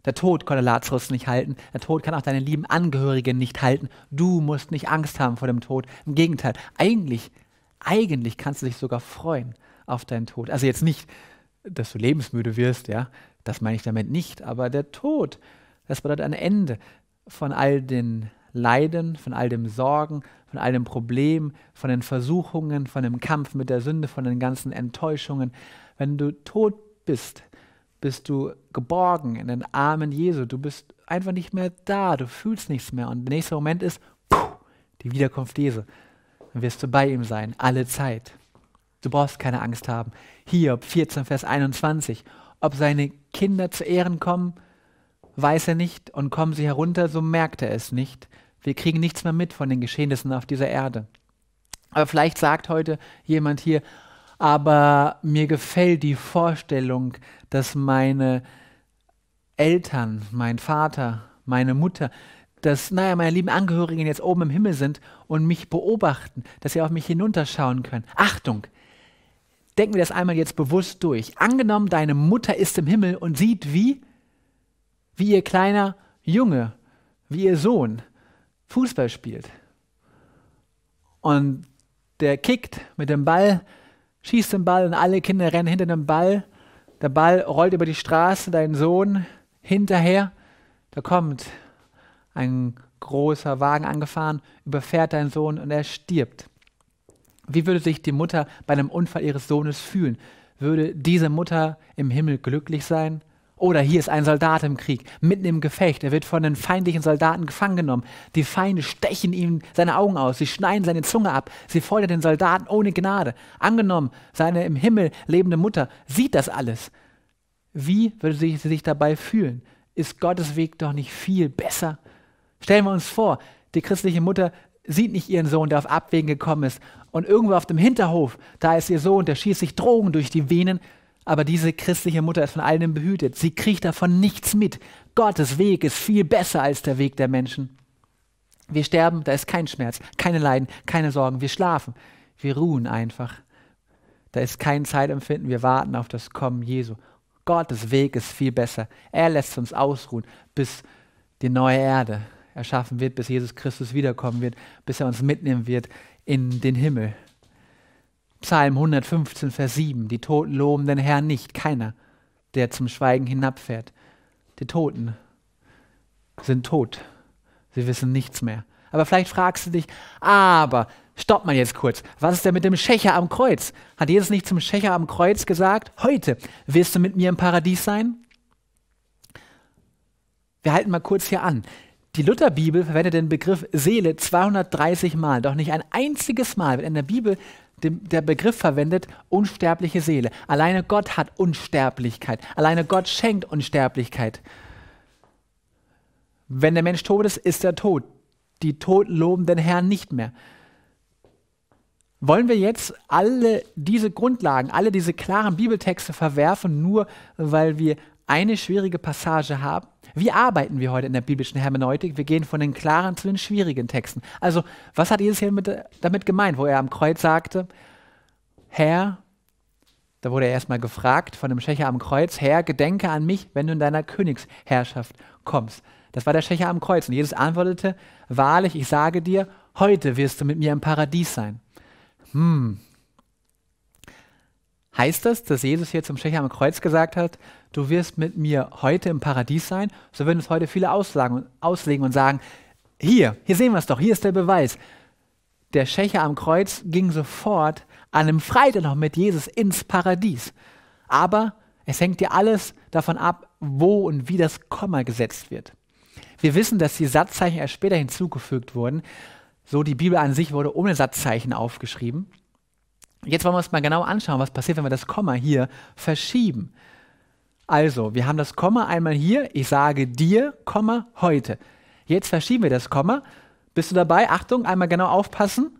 Der Tod konnte Lazarus nicht halten, der Tod kann auch deine lieben Angehörigen nicht halten. Du musst nicht Angst haben vor dem Tod. Im Gegenteil, eigentlich, eigentlich kannst du dich sogar freuen auf deinen Tod. Also jetzt nicht, dass du lebensmüde wirst, ja, das meine ich damit nicht, aber der Tod, das bedeutet ein Ende von all den Leiden, von all dem Sorgen, von all dem Problem, von den Versuchungen, von dem Kampf mit der Sünde, von den ganzen Enttäuschungen. Wenn du tot bist, bist du geborgen in den Armen Jesu. Du bist einfach nicht mehr da, du fühlst nichts mehr. Und der nächste Moment ist puh, die Wiederkunft Jesu. Dann wirst du bei ihm sein, alle Zeit. Du brauchst keine Angst haben. Hier, 14, Vers 21 ob seine Kinder zu Ehren kommen, weiß er nicht, und kommen sie herunter, so merkt er es nicht. Wir kriegen nichts mehr mit von den Geschehnissen auf dieser Erde. Aber vielleicht sagt heute jemand hier, aber mir gefällt die Vorstellung, dass meine Eltern, mein Vater, meine Mutter, dass, naja, meine lieben Angehörigen jetzt oben im Himmel sind und mich beobachten, dass sie auf mich hinunterschauen können. Achtung, denken wir das einmal jetzt bewusst durch. Angenommen, deine Mutter ist im Himmel und sieht, wie, wie ihr kleiner Junge, wie ihr Sohn Fußball spielt. Und der kickt mit dem Ball, schießt den Ball und alle Kinder rennen hinter dem Ball. Der Ball rollt über die Straße, dein Sohn hinterher. Da kommt ein großer Wagen angefahren, überfährt deinen Sohn und er stirbt wie würde sich die Mutter bei einem Unfall ihres Sohnes fühlen? Würde diese Mutter im Himmel glücklich sein? Oder hier ist ein Soldat im Krieg, mitten im Gefecht. Er wird von den feindlichen Soldaten gefangen genommen. Die Feinde stechen ihm seine Augen aus, sie schneiden seine Zunge ab, sie foltern den Soldaten ohne Gnade. Angenommen, seine im Himmel lebende Mutter sieht das alles. Wie würde sie sich dabei fühlen? Ist Gottes Weg doch nicht viel besser? Stellen wir uns vor, die christliche Mutter sieht nicht ihren Sohn, der auf Abwägen gekommen ist. Und irgendwo auf dem Hinterhof, da ist ihr Sohn, der schießt sich Drogen durch die Venen. Aber diese christliche Mutter ist von allem behütet. Sie kriegt davon nichts mit. Gottes Weg ist viel besser als der Weg der Menschen. Wir sterben, da ist kein Schmerz, keine Leiden, keine Sorgen. Wir schlafen, wir ruhen einfach. Da ist kein Zeitempfinden, wir warten auf das Kommen Jesu. Gottes Weg ist viel besser. Er lässt uns ausruhen bis die neue Erde erschaffen wird, bis Jesus Christus wiederkommen wird, bis er uns mitnehmen wird in den Himmel. Psalm 115, Vers 7. Die Toten loben den Herrn nicht, keiner, der zum Schweigen hinabfährt. Die Toten sind tot. Sie wissen nichts mehr. Aber vielleicht fragst du dich, aber stopp mal jetzt kurz. Was ist denn mit dem Schächer am Kreuz? Hat Jesus nicht zum Schächer am Kreuz gesagt, heute wirst du mit mir im Paradies sein? Wir halten mal kurz hier an. Die Lutherbibel verwendet den Begriff Seele 230 Mal, doch nicht ein einziges Mal wird in der Bibel der Begriff verwendet, unsterbliche Seele. Alleine Gott hat Unsterblichkeit. Alleine Gott schenkt Unsterblichkeit. Wenn der Mensch tot ist, ist er tot. Die Toten loben den Herrn nicht mehr. Wollen wir jetzt alle diese Grundlagen, alle diese klaren Bibeltexte verwerfen, nur weil wir eine schwierige Passage haben. Wie arbeiten wir heute in der biblischen Hermeneutik? Wir gehen von den klaren zu den schwierigen Texten. Also, was hat Jesus hier mit, damit gemeint, wo er am Kreuz sagte, Herr, da wurde er erstmal gefragt von dem Schächer am Kreuz, Herr, gedenke an mich, wenn du in deiner Königsherrschaft kommst. Das war der Schächer am Kreuz. Und Jesus antwortete, wahrlich, ich sage dir, heute wirst du mit mir im Paradies sein. Hm. Heißt das, dass Jesus hier zum Schächer am Kreuz gesagt hat, du wirst mit mir heute im Paradies sein, so würden es heute viele auslagen, auslegen und sagen, hier, hier sehen wir es doch, hier ist der Beweis. Der Schächer am Kreuz ging sofort an einem Freitag noch mit Jesus ins Paradies. Aber es hängt dir alles davon ab, wo und wie das Komma gesetzt wird. Wir wissen, dass die Satzzeichen erst später hinzugefügt wurden. So die Bibel an sich wurde ohne Satzzeichen aufgeschrieben. Jetzt wollen wir uns mal genau anschauen, was passiert, wenn wir das Komma hier verschieben. Also, wir haben das Komma einmal hier. Ich sage dir, Komma, heute. Jetzt verschieben wir das Komma. Bist du dabei? Achtung, einmal genau aufpassen.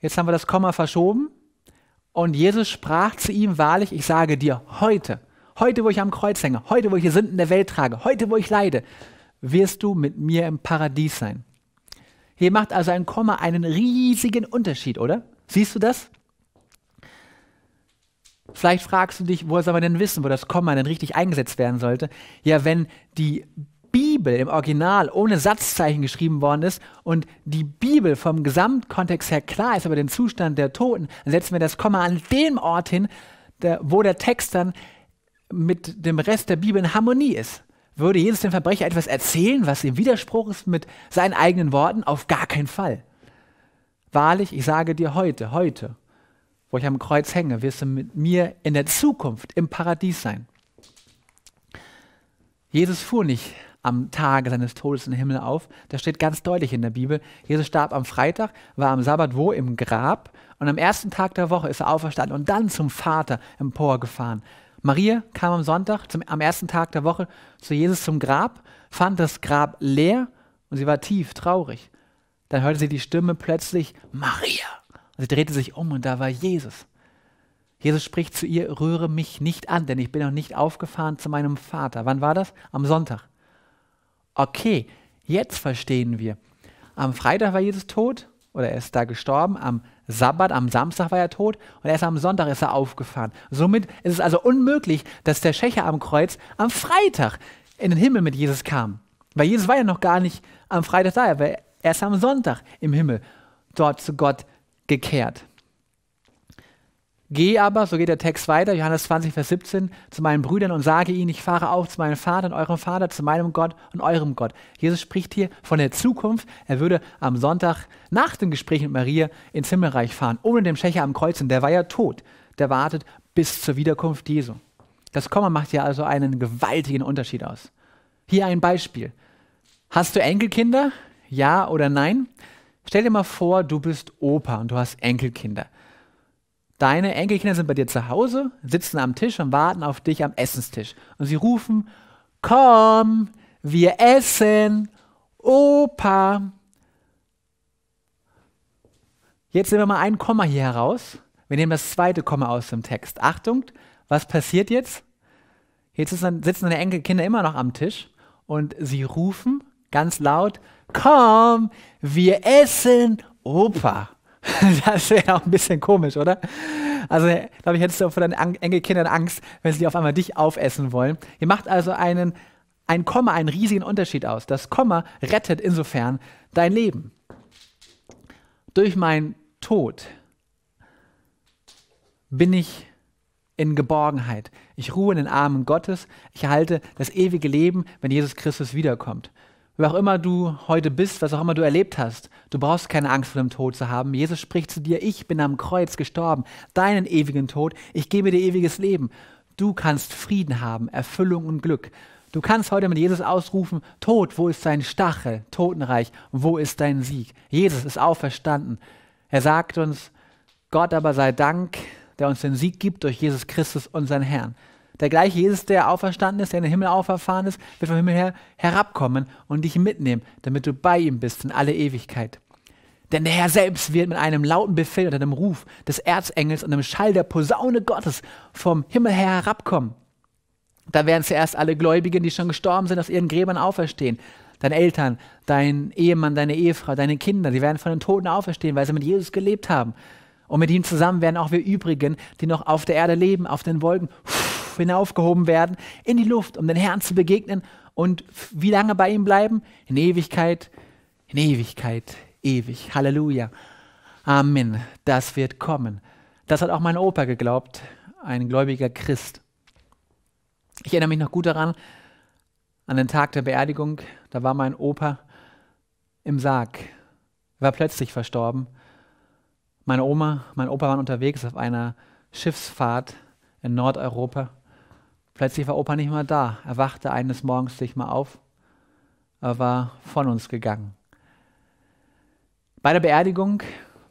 Jetzt haben wir das Komma verschoben. Und Jesus sprach zu ihm wahrlich, ich sage dir, heute, heute, wo ich am Kreuz hänge, heute, wo ich die Sünden der Welt trage, heute, wo ich leide, wirst du mit mir im Paradies sein. Hier macht also ein Komma einen riesigen Unterschied, oder? Siehst du das? Vielleicht fragst du dich, woher soll man denn wissen, wo das Komma denn richtig eingesetzt werden sollte? Ja, wenn die Bibel im Original ohne Satzzeichen geschrieben worden ist und die Bibel vom Gesamtkontext her klar ist über den Zustand der Toten, dann setzen wir das Komma an dem Ort hin, der, wo der Text dann mit dem Rest der Bibel in Harmonie ist. Würde Jesus dem Verbrecher etwas erzählen, was im Widerspruch ist mit seinen eigenen Worten? Auf gar keinen Fall. Wahrlich, ich sage dir heute, heute, wo ich am Kreuz hänge, wirst du mit mir in der Zukunft im Paradies sein. Jesus fuhr nicht am Tage seines Todes in den Himmel auf. Das steht ganz deutlich in der Bibel. Jesus starb am Freitag, war am Sabbat wo? Im Grab. Und am ersten Tag der Woche ist er auferstanden und dann zum Vater emporgefahren. Maria kam am Sonntag, zum, am ersten Tag der Woche, zu Jesus zum Grab, fand das Grab leer und sie war tief traurig. Dann hörte sie die Stimme plötzlich, Maria. Und also sie drehte sich um und da war Jesus. Jesus spricht zu ihr, rühre mich nicht an, denn ich bin noch nicht aufgefahren zu meinem Vater. Wann war das? Am Sonntag. Okay, jetzt verstehen wir. Am Freitag war Jesus tot oder er ist da gestorben, am Sabbat, am Samstag war er tot und erst am Sonntag ist er aufgefahren. Somit ist es also unmöglich, dass der Schächer am Kreuz am Freitag in den Himmel mit Jesus kam. Weil Jesus war ja noch gar nicht am Freitag da, er war erst am Sonntag im Himmel dort zu Gott gekehrt. Geh aber, so geht der Text weiter, Johannes 20, Vers 17, zu meinen Brüdern und sage ihnen, ich fahre auch zu meinem Vater und eurem Vater, zu meinem Gott und eurem Gott. Jesus spricht hier von der Zukunft. Er würde am Sonntag nach dem Gespräch mit Maria ins Himmelreich fahren, ohne den Schächer am Kreuz. Und der war ja tot. Der wartet bis zur Wiederkunft Jesu. Das Komma macht ja also einen gewaltigen Unterschied aus. Hier ein Beispiel. Hast du Enkelkinder? Ja oder nein? Stell dir mal vor, du bist Opa und du hast Enkelkinder. Deine Enkelkinder sind bei dir zu Hause, sitzen am Tisch und warten auf dich am Essenstisch. Und sie rufen, komm, wir essen, Opa. Jetzt nehmen wir mal ein Komma hier heraus. Wir nehmen das zweite Komma aus dem Text. Achtung, was passiert jetzt? Jetzt sitzen deine Enkelkinder immer noch am Tisch und sie rufen ganz laut, komm, wir essen Opa. Das wäre auch ein bisschen komisch, oder? Also, glaube ich, hättest du vor deinen Enkelkindern Angst, wenn sie auf einmal dich aufessen wollen. Ihr macht also einen, ein Komma einen riesigen Unterschied aus. Das Komma rettet insofern dein Leben. Durch meinen Tod bin ich in Geborgenheit. Ich ruhe in den Armen Gottes. Ich erhalte das ewige Leben, wenn Jesus Christus wiederkommt. Wer auch immer du heute bist, was auch immer du erlebt hast, du brauchst keine Angst vor dem Tod zu haben. Jesus spricht zu dir, ich bin am Kreuz gestorben, deinen ewigen Tod, ich gebe dir ewiges Leben. Du kannst Frieden haben, Erfüllung und Glück. Du kannst heute mit Jesus ausrufen, Tod, wo ist dein Stachel? Totenreich, wo ist dein Sieg? Jesus ist auferstanden. Er sagt uns, Gott aber sei Dank, der uns den Sieg gibt durch Jesus Christus, unseren Herrn. Der gleiche Jesus, der auferstanden ist, der in den Himmel auferfahren ist, wird vom Himmel her herabkommen und dich mitnehmen, damit du bei ihm bist in alle Ewigkeit. Denn der Herr selbst wird mit einem lauten Befehl und einem Ruf des Erzengels und einem Schall der Posaune Gottes vom Himmel her herabkommen. Da werden zuerst alle Gläubigen, die schon gestorben sind, aus ihren Gräbern auferstehen. Deine Eltern, dein Ehemann, deine Ehefrau, deine Kinder, die werden von den Toten auferstehen, weil sie mit Jesus gelebt haben. Und mit ihm zusammen werden auch wir übrigen, die noch auf der Erde leben, auf den Wolken. Pff, hinaufgehoben werden in die Luft, um den Herrn zu begegnen und wie lange bei ihm bleiben? In Ewigkeit, in Ewigkeit, ewig. Halleluja. Amen. Das wird kommen. Das hat auch mein Opa geglaubt, ein gläubiger Christ. Ich erinnere mich noch gut daran, an den Tag der Beerdigung, da war mein Opa im Sarg, war plötzlich verstorben. Meine Oma, mein Opa waren unterwegs auf einer Schiffsfahrt in Nordeuropa Plötzlich war Opa nicht mehr da. Er wachte eines Morgens sich mal auf. Er war von uns gegangen. Bei der Beerdigung,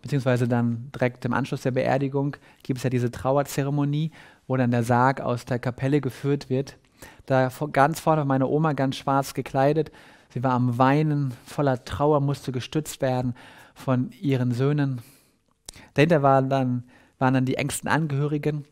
beziehungsweise dann direkt im Anschluss der Beerdigung, gibt es ja diese Trauerzeremonie, wo dann der Sarg aus der Kapelle geführt wird. Da ganz vorne war meine Oma ganz schwarz gekleidet. Sie war am Weinen, voller Trauer, musste gestützt werden von ihren Söhnen. Dahinter waren dann, waren dann die engsten Angehörigen.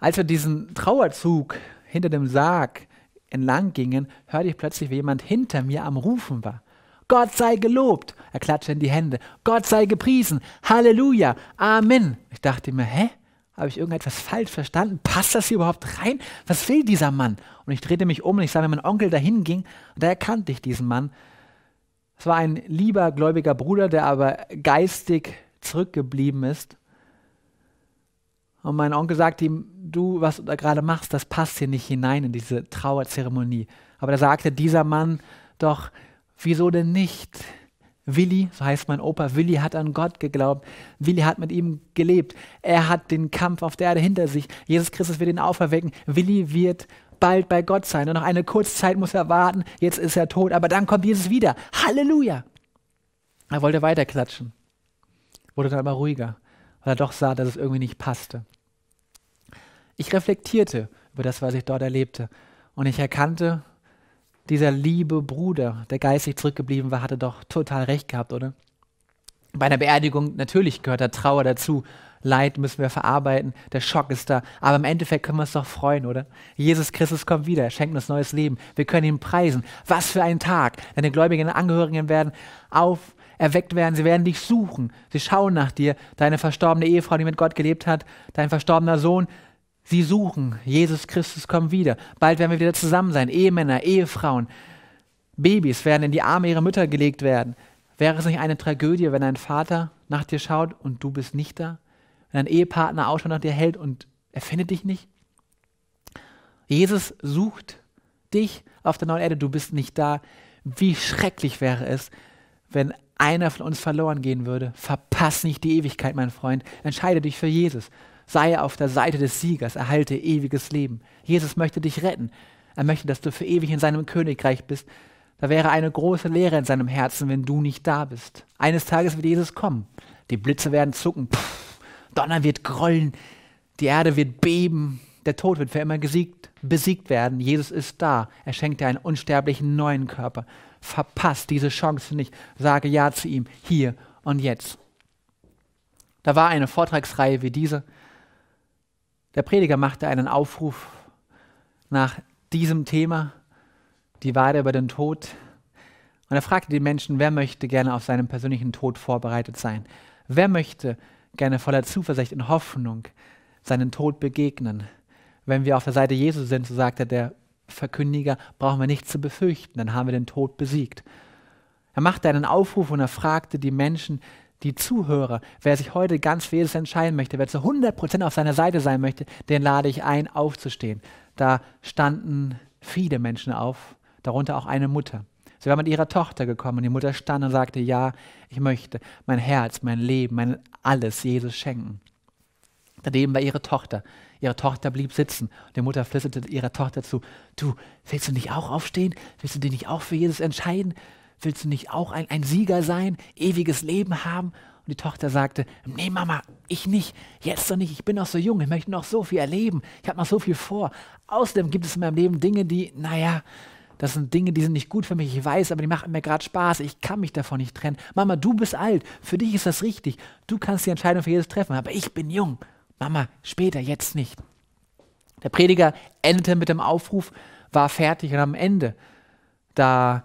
Als wir diesen Trauerzug hinter dem Sarg entlang gingen, hörte ich plötzlich, wie jemand hinter mir am Rufen war. Gott sei gelobt! Er klatschte in die Hände. Gott sei gepriesen! Halleluja! Amen! Ich dachte mir, hä? Habe ich irgendetwas falsch verstanden? Passt das hier überhaupt rein? Was will dieser Mann? Und ich drehte mich um und ich sah, wie mein Onkel dahin ging, und da erkannte ich diesen Mann. Es war ein lieber, gläubiger Bruder, der aber geistig zurückgeblieben ist. Und mein Onkel sagte ihm, du, was du da gerade machst, das passt hier nicht hinein in diese Trauerzeremonie. Aber da sagte dieser Mann doch, wieso denn nicht? Willi, so heißt mein Opa, Willi hat an Gott geglaubt. Willi hat mit ihm gelebt. Er hat den Kampf auf der Erde hinter sich. Jesus Christus wird ihn auferwecken. Willi wird bald bei Gott sein. Und noch eine kurze Zeit muss er warten. Jetzt ist er tot, aber dann kommt Jesus wieder. Halleluja! Er wollte weiterklatschen. Wurde dann aber ruhiger, weil er doch sah, dass es irgendwie nicht passte. Ich reflektierte über das, was ich dort erlebte. Und ich erkannte, dieser liebe Bruder, der geistig zurückgeblieben war, hatte doch total recht gehabt, oder? Bei einer Beerdigung natürlich gehört da Trauer dazu. Leid müssen wir verarbeiten, der Schock ist da. Aber im Endeffekt können wir uns doch freuen, oder? Jesus Christus kommt wieder, Er schenkt uns neues Leben. Wir können ihn preisen. Was für ein Tag! Deine gläubigen Angehörigen werden auferweckt werden, sie werden dich suchen, sie schauen nach dir, deine verstorbene Ehefrau, die mit Gott gelebt hat, dein verstorbener Sohn, Sie suchen, Jesus Christus kommt wieder. Bald werden wir wieder zusammen sein. Ehemänner, Ehefrauen, Babys werden in die Arme ihrer Mütter gelegt werden. Wäre es nicht eine Tragödie, wenn ein Vater nach dir schaut und du bist nicht da? Wenn ein Ehepartner Ausschau nach dir hält und er findet dich nicht? Jesus sucht dich auf der neuen Erde, du bist nicht da. Wie schrecklich wäre es, wenn einer von uns verloren gehen würde. Verpass nicht die Ewigkeit, mein Freund. Entscheide dich für Jesus. Sei auf der Seite des Siegers, erhalte ewiges Leben. Jesus möchte dich retten. Er möchte, dass du für ewig in seinem Königreich bist. Da wäre eine große Leere in seinem Herzen, wenn du nicht da bist. Eines Tages wird Jesus kommen. Die Blitze werden zucken, Pff, Donner wird grollen, die Erde wird beben, der Tod wird für immer gesiegt, besiegt werden. Jesus ist da. Er schenkt dir einen unsterblichen neuen Körper. Verpasst diese Chance nicht. Sage Ja zu ihm, hier und jetzt. Da war eine Vortragsreihe wie diese. Der Prediger machte einen Aufruf nach diesem Thema, die Wahrheit über den Tod. Und er fragte die Menschen, wer möchte gerne auf seinen persönlichen Tod vorbereitet sein? Wer möchte gerne voller Zuversicht und Hoffnung seinen Tod begegnen? Wenn wir auf der Seite Jesu sind, so sagte der Verkündiger, brauchen wir nichts zu befürchten, dann haben wir den Tod besiegt. Er machte einen Aufruf und er fragte die Menschen, die Zuhörer, wer sich heute ganz für Jesus entscheiden möchte, wer zu 100% auf seiner Seite sein möchte, den lade ich ein, aufzustehen. Da standen viele Menschen auf, darunter auch eine Mutter. Sie war mit ihrer Tochter gekommen und die Mutter stand und sagte, ja, ich möchte mein Herz, mein Leben, mein alles Jesus schenken. Daneben war ihre Tochter. Ihre Tochter blieb sitzen. Die Mutter flüsterte ihrer Tochter zu, du, willst du nicht auch aufstehen? Willst du dich nicht auch für Jesus entscheiden? willst du nicht auch ein, ein Sieger sein, ewiges Leben haben? Und die Tochter sagte, nee Mama, ich nicht, jetzt noch nicht, ich bin noch so jung, ich möchte noch so viel erleben, ich habe noch so viel vor. Außerdem gibt es in meinem Leben Dinge, die, naja, das sind Dinge, die sind nicht gut für mich, ich weiß, aber die machen mir gerade Spaß, ich kann mich davon nicht trennen. Mama, du bist alt, für dich ist das richtig, du kannst die Entscheidung für jedes treffen, aber ich bin jung. Mama, später, jetzt nicht. Der Prediger endete mit dem Aufruf, war fertig und am Ende, da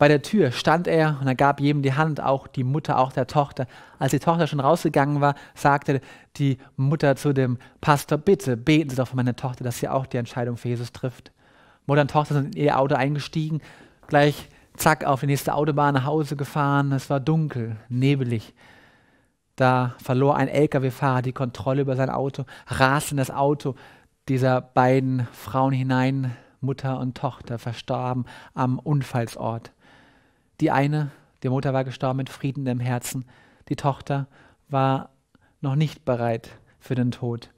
bei der Tür stand er und er gab jedem die Hand, auch die Mutter, auch der Tochter. Als die Tochter schon rausgegangen war, sagte die Mutter zu dem Pastor, bitte beten Sie doch für meine Tochter, dass sie auch die Entscheidung für Jesus trifft. Mutter und Tochter sind in ihr Auto eingestiegen, gleich zack auf die nächste Autobahn nach Hause gefahren. Es war dunkel, nebelig. Da verlor ein Lkw-Fahrer die Kontrolle über sein Auto, raste in das Auto dieser beiden Frauen hinein. Mutter und Tochter verstorben am Unfallsort. Die eine, die Mutter war gestorben mit Frieden im Herzen. Die Tochter war noch nicht bereit für den Tod.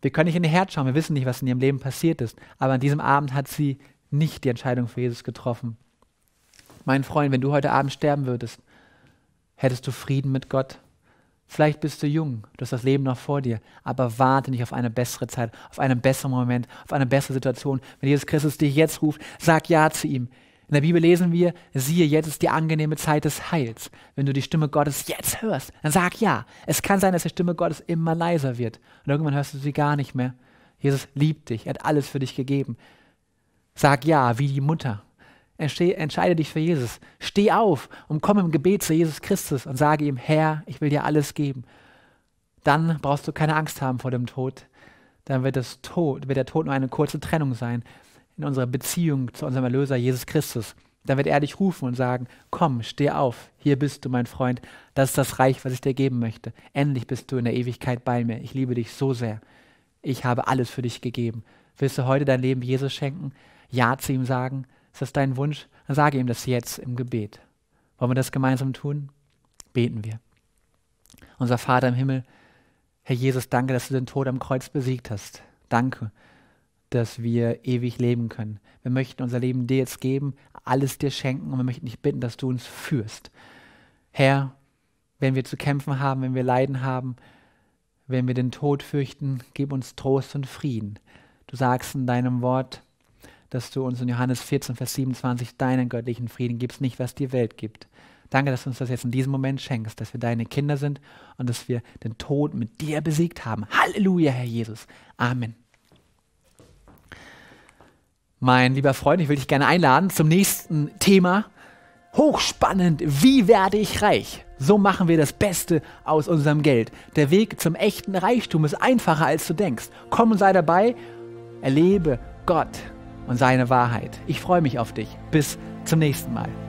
Wir können nicht in ihr Herz schauen, wir wissen nicht, was in ihrem Leben passiert ist. Aber an diesem Abend hat sie nicht die Entscheidung für Jesus getroffen. Mein Freund, wenn du heute Abend sterben würdest, hättest du Frieden mit Gott. Vielleicht bist du jung, du hast das Leben noch vor dir, aber warte nicht auf eine bessere Zeit, auf einen besseren Moment, auf eine bessere Situation. Wenn Jesus Christus dich jetzt ruft, sag Ja zu ihm. In der Bibel lesen wir, siehe, jetzt ist die angenehme Zeit des Heils. Wenn du die Stimme Gottes jetzt hörst, dann sag ja. Es kann sein, dass die Stimme Gottes immer leiser wird. Und irgendwann hörst du sie gar nicht mehr. Jesus liebt dich, er hat alles für dich gegeben. Sag ja, wie die Mutter. entscheide dich für Jesus. Steh auf und komm im Gebet zu Jesus Christus und sage ihm, Herr, ich will dir alles geben. Dann brauchst du keine Angst haben vor dem Tod. Dann wird, das Tod, wird der Tod nur eine kurze Trennung sein in unserer Beziehung zu unserem Erlöser Jesus Christus. Dann wird er dich rufen und sagen, komm, steh auf, hier bist du mein Freund, das ist das Reich, was ich dir geben möchte. Endlich bist du in der Ewigkeit bei mir, ich liebe dich so sehr. Ich habe alles für dich gegeben. Willst du heute dein Leben Jesus schenken? Ja zu ihm sagen? Ist das dein Wunsch? Dann sage ihm das jetzt im Gebet. Wollen wir das gemeinsam tun? Beten wir. Unser Vater im Himmel, Herr Jesus, danke, dass du den Tod am Kreuz besiegt hast. Danke, dass wir ewig leben können. Wir möchten unser Leben dir jetzt geben, alles dir schenken und wir möchten dich bitten, dass du uns führst. Herr, wenn wir zu kämpfen haben, wenn wir Leiden haben, wenn wir den Tod fürchten, gib uns Trost und Frieden. Du sagst in deinem Wort, dass du uns in Johannes 14, Vers 27 deinen göttlichen Frieden gibst, nicht was die Welt gibt. Danke, dass du uns das jetzt in diesem Moment schenkst, dass wir deine Kinder sind und dass wir den Tod mit dir besiegt haben. Halleluja, Herr Jesus. Amen. Mein lieber Freund, ich will dich gerne einladen zum nächsten Thema. Hochspannend, wie werde ich reich? So machen wir das Beste aus unserem Geld. Der Weg zum echten Reichtum ist einfacher, als du denkst. Komm und sei dabei, erlebe Gott und seine Wahrheit. Ich freue mich auf dich. Bis zum nächsten Mal.